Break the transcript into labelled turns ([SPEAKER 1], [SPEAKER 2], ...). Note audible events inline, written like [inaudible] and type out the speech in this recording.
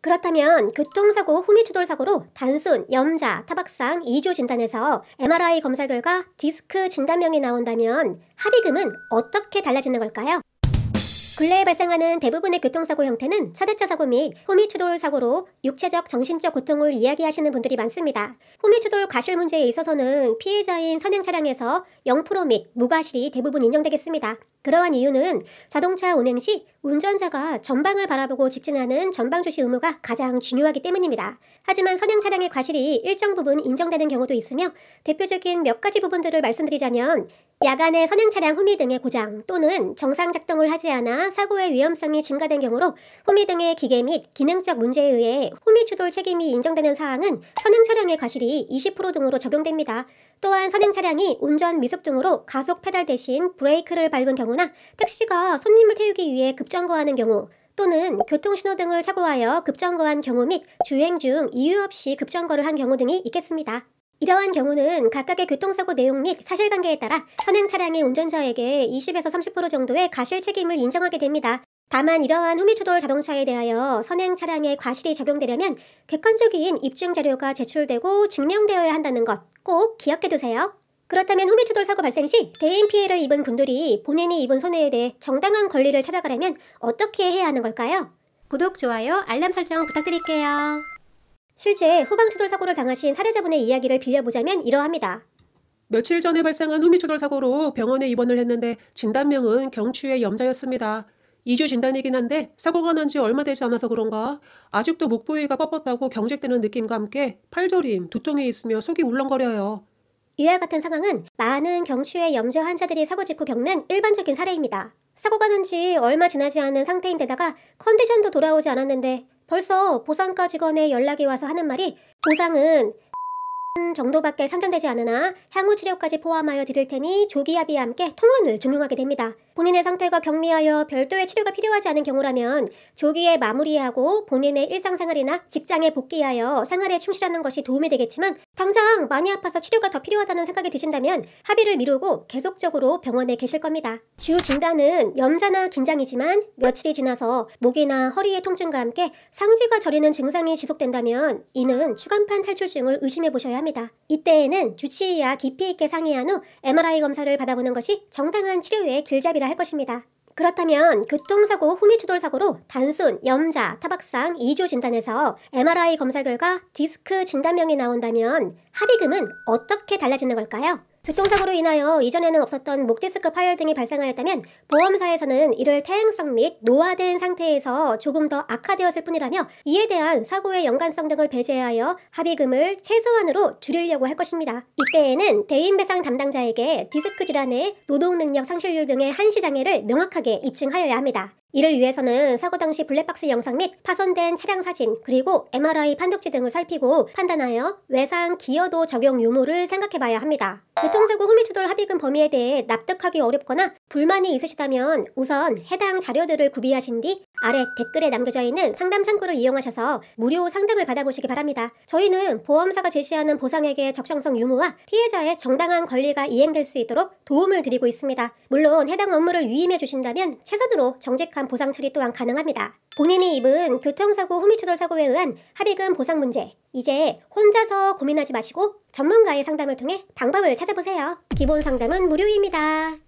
[SPEAKER 1] 그렇다면 교통사고 후미추돌 사고로 단순 염좌 타박상 2조 진단에서 MRI 검사 결과 디스크 진단명이 나온다면 합의금은 어떻게 달라지는 걸까요? 근래에 발생하는 대부분의 교통사고 형태는 차대차 사고 및 호미추돌 사고로 육체적 정신적 고통을 이야기하시는 분들이 많습니다. 호미추돌 과실 문제에 있어서는 피해자인 선행 차량에서 0%및 무과실이 대부분 인정되겠습니다. 그러한 이유는 자동차 운행 시 운전자가 전방을 바라보고 직진하는 전방조시 의무가 가장 중요하기 때문입니다. 하지만 선행 차량의 과실이 일정 부분 인정되는 경우도 있으며 대표적인 몇 가지 부분들을 말씀드리자면 야간에 선행 차량 후미 등의 고장 또는 정상 작동을 하지 않아 사고의 위험성이 증가된 경우로 후미 등의 기계 및 기능적 문제에 의해 후미 추돌 책임이 인정되는 사항은 선행 차량의 과실이 20% 등으로 적용됩니다. 또한 선행 차량이 운전 미숙 등으로 가속 페달 대신 브레이크를 밟은 경우나 택시가 손님을 태우기 위해 급정거하는 경우 또는 교통신호 등을 착오하여 급정거한 경우 및 주행 중 이유 없이 급정거를 한 경우 등이 있겠습니다. 이러한 경우는 각각의 교통사고 내용 및 사실관계에 따라 선행 차량의 운전자에게 20에서 30% 정도의 가실 책임을 인정하게 됩니다. 다만 이러한 후미추돌 자동차에 대하여 선행 차량의 과실이 적용되려면 객관적인 입증 자료가 제출되고 증명되어야 한다는 것 꼭 기억해 두세요. 그렇다면 후미추돌 사고 발생 시 대인 피해를 입은 분들이 본인이 입은 손해에 대해 정당한 권리를 찾아가려면 어떻게 해야 하는 걸까요? 구독, 좋아요, 알람 설정 부탁드릴게요. 실제 후방추돌 사고를 당하신 사례자분의 이야기를 빌려보자면 이러합니다. 며칠 전에 발생한 후미추돌 사고로 병원에 입원을 했는데 진단명은 경추의 염좌였습니다. 2주 진단이긴 한데 사고가 난 지 얼마 되지 않아서 그런가 아직도 목 부위가 뻣뻣하고 경직되는 느낌과 함께 팔저림, 두통이 있으며 속이 울렁거려요. 이와 같은 상황은 많은 경추의 염좌 환자들이 사고 직후 겪는 일반적인 사례입니다. 사고가 난 지 얼마 지나지 않은 상태인데다가 컨디션도 돌아오지 않았는데 벌써 보상과 직원의 연락이 와서 하는 말이 보상은 [laughs] 정도밖에 산정되지 않으나 향후 치료까지 포함하여 드릴 테니 조기 합의와 함께 통원을 종용하게 됩니다. 본인의 상태가 경미하여 별도의 치료가 필요하지 않은 경우라면 조기에 마무리하고 본인의 일상생활이나 직장에 복귀하여 생활에 충실하는 것이 도움이 되겠지만 당장 많이 아파서 치료가 더 필요하다는 생각이 드신다면 합의를 미루고 계속적으로 병원에 계실 겁니다. 주 진단은 염자나 긴장이지만 며칠이 지나서 목이나 허리의 통증과 함께 상지가 저리는 증상이 지속된다면 이는 추간판 탈출증을 의심해 보셔야 합니다. 이때에는 주치의와 깊이 있게 상의한 후 MRI 검사를 받아보는 것이 정당한 치료의 길잡이라 할 것입니다. 그렇다면 교통사고 후미추돌 사고로 단순 염자, 타박상, 이주 진단에서 MRI 검사 결과 디스크 진단명이 나온다면 합의금은 어떻게 달라지는 걸까요? 교통사고로 인하여 이전에는 없었던 목디스크 파열 등이 발생하였다면 보험사에서는 이를 태행성 및 노화된 상태에서 조금 더 악화되었을 뿐이라며 이에 대한 사고의 연관성 등을 배제하여 합의금을 최소한으로 줄이려고 할 것입니다. 이때에는 대인배상 담당자에게 디스크 질환의 노동능력 상실률 등의 한시장애를 명확하게 입증하여야 합니다. 이를 위해서는 사고 당시 블랙박스 영상 및 파손된 차량 사진 그리고 MRI 판독지 등을 살피고 판단하여 외상 기여도 적용 유무를 생각해봐야 합니다. 교통사고 후미추돌 합의금 범위에 대해 납득하기 어렵거나 불만이 있으시다면 우선 해당 자료들을 구비하신 뒤 아래 댓글에 남겨져 있는 상담 창구를 이용하셔서 무료 상담을 받아보시기 바랍니다. 저희는 보험사가 제시하는 보상액의 적정성 유무와 피해자의 정당한 권리가 이행될 수 있도록 도움을 드리고 있습니다. 물론 해당 업무를 위임해 주신다면 최선으로 정직한 보상 처리 또한 가능합니다. 본인이 입은 교통사고 후미추돌 사고에 의한 합의금 보상 문제 이제 혼자서 고민하지 마시고 전문가의 상담을 통해 방법을 찾아보세요. 기본 상담은 무료입니다.